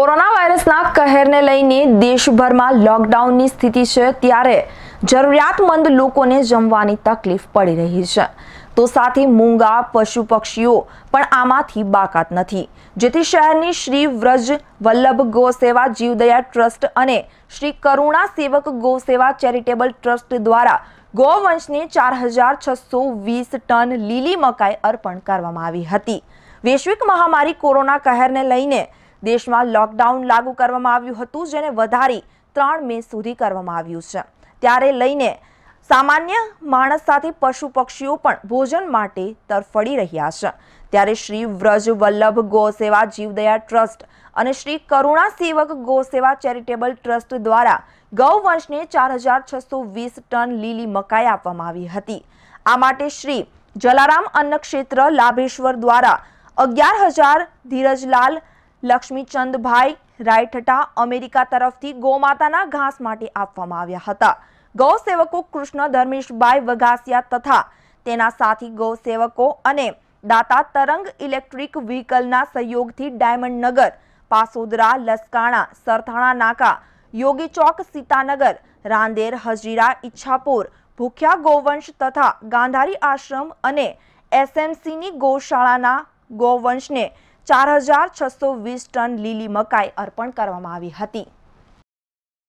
corona વાયરસના કહેરને લઈને દેશભરમાં લોકડાઉનની સ્થિતિ છે ત્યારે જરૂરિયાતમંદ લોકોને જમવાની તકલીફ પડી રહી છે તો સાથે મૂંગા પશુ પક્ષીઓ પણ આમાંથી બાકાત નથી જેથી શહેરની શ્રી વ્રજ વલ્લભ સેવા જીવદયા ટ્રસ્ટ અને શ્રી કરુણા સેવક ગૌ સેવા ચેરિટેબલ ટ્રસ્ટ દ્વારા ગૌવંશને ચાર હજાર છસો વીસ ટન લીલી મકાઈ અર્પણ કરવામાં આવી હતી વૈશ્વિક મહામારી કોરોના કહેરને લઈને દેશમાં લોકડાઉન લાગુ કરવામાં આવ્યું હતું જેને વધારી ત્રણ મે સુધી કરવામાં આવ્યું છે ત્યારે લઈને સામાન્ય માણસ સાથે પશુ પક્ષીઓ પણ ભોજન માટે તરફડી રહ્યા છે ત્યારે શ્રી વ્રજ વલ્લભ ગો સેવા જીવદયા ટ્રસ્ટ અને શ્રી કરુણા સેવક ગો સેવા ચેરિટેબલ ટ્રસ્ટ દ્વારા ગૌવંશને ચાર હજાર છસો વીસ ટન લીલી મકાઈ આપવામાં આવી હતી આ માટે શ્રી જલારામ અન્નક્ષેત્ર લાભેશ્વર દ્વારા અગિયાર હજાર ધીરજલાલ લક્ષ્મીચંદભાઈ રાયઠટા અમેરિકા તરફથી ગોમાતાના ઘાસ માટે આપવામાં આવ્યા હતા ગૌ સેવકો કૃષ્ણ ધર્મેશભાઈ વઘાસિયા તથા તેના સાથી ગૌ સેવકો અને દાતા તરંગ ઇલેક્ટ્રિક વ્હીકલના સહયોગથી ડાયમંડનગર નગર પાસોદરા લસકાણા સરથાણા નાકા યોગી ચોક સીતાનગર રાંદેર હજીરા ઈચ્છાપોર ભૂખ્યા ગૌવંશ તથા ગાંધારી આશ્રમ અને એસએમસીની ગૌશાળાના ગૌવંશને ચાર હજાર છસો વીસ ટન લીલી મકાઈ અર્પણ કરવામાં આવી હતી